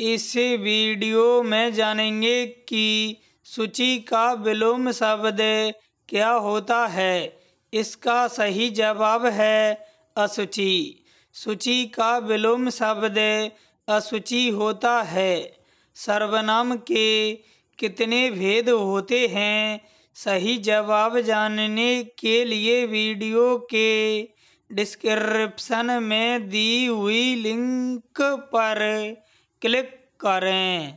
इस वीडियो में जानेंगे कि सूची का विलोम शब्द क्या होता है इसका सही जवाब है असुचि सूची का विलोम शब्द असुचि होता है सर्वनाम के कितने भेद होते हैं सही जवाब जानने के लिए वीडियो के डिस्क्रिप्शन में दी हुई लिंक पर क्लिक करें